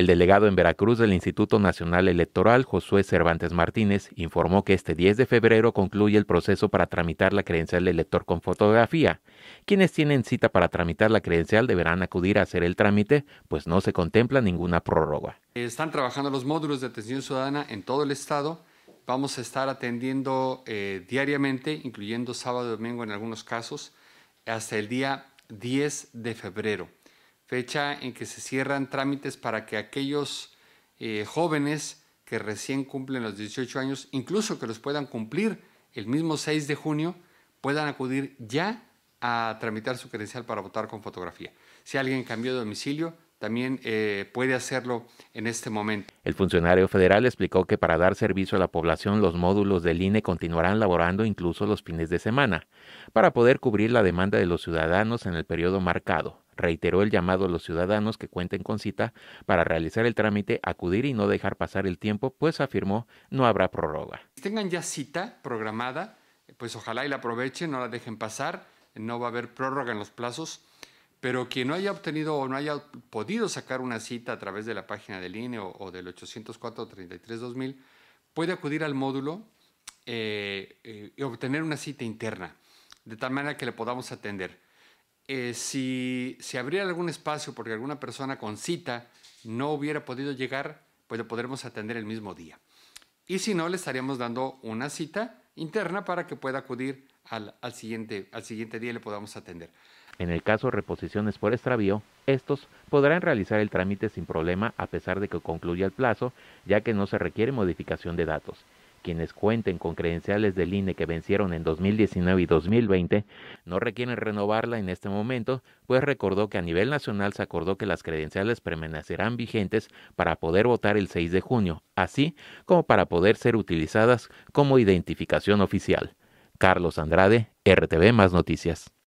El delegado en Veracruz del Instituto Nacional Electoral, Josué Cervantes Martínez, informó que este 10 de febrero concluye el proceso para tramitar la credencial del elector con fotografía. Quienes tienen cita para tramitar la credencial deberán acudir a hacer el trámite, pues no se contempla ninguna prórroga. Están trabajando los módulos de atención ciudadana en todo el estado. Vamos a estar atendiendo eh, diariamente, incluyendo sábado y domingo en algunos casos, hasta el día 10 de febrero fecha en que se cierran trámites para que aquellos eh, jóvenes que recién cumplen los 18 años, incluso que los puedan cumplir el mismo 6 de junio, puedan acudir ya a tramitar su credencial para votar con fotografía. Si alguien cambió de domicilio, también eh, puede hacerlo en este momento. El funcionario federal explicó que para dar servicio a la población los módulos del INE continuarán laborando incluso los fines de semana, para poder cubrir la demanda de los ciudadanos en el periodo marcado reiteró el llamado a los ciudadanos que cuenten con cita para realizar el trámite, acudir y no dejar pasar el tiempo, pues afirmó no habrá prórroga. Tengan ya cita programada, pues ojalá y la aprovechen, no la dejen pasar, no va a haber prórroga en los plazos, pero quien no haya obtenido o no haya podido sacar una cita a través de la página del INE o, del 804-33-2000, puede acudir al módulo eh, eh, y obtener una cita interna, de tal manera que le podamos atender. Eh, si se abriera algún espacio porque alguna persona con cita no hubiera podido llegar, pues lo podremos atender el mismo día. Y si no, le estaríamos dando una cita interna para que pueda acudir al, siguiente, al siguiente día y le podamos atender. En el caso de reposiciones por extravío, estos podrán realizar el trámite sin problema a pesar de que concluya el plazo, ya que no se requiere modificación de datos quienes cuenten con credenciales del INE que vencieron en 2019 y 2020 no requieren renovarla en este momento, pues recordó que a nivel nacional se acordó que las credenciales permanecerán vigentes para poder votar el 6 de junio, así como para poder ser utilizadas como identificación oficial. Carlos Andrade, RTV Más Noticias.